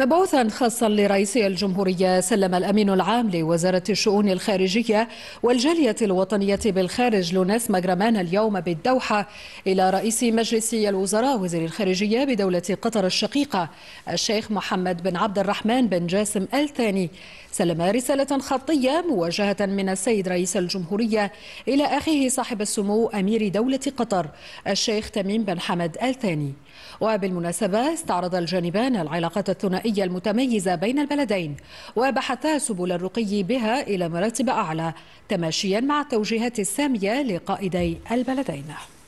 مبعوثا خاصا لرئيس الجمهورية سلم الأمين العام لوزارة الشؤون الخارجية والجالية الوطنية بالخارج لوناس ماجرامان اليوم بالدوحة إلى رئيس مجلس الوزراء وزير الخارجية بدولة قطر الشقيقة الشيخ محمد بن عبد الرحمن بن جاسم آل ثاني سلم رسالة خطية موجهة من السيد رئيس الجمهورية إلى أخيه صاحب السمو أمير دولة قطر الشيخ تميم بن حمد آل ثاني وبالمناسبة استعرض الجانبان العلاقات الثنائية الثقافية المتميزة بين البلدين وبحثا سبل الرقي بها إلى مراتب أعلى تماشيا مع التوجيهات السامية لقائدي البلدين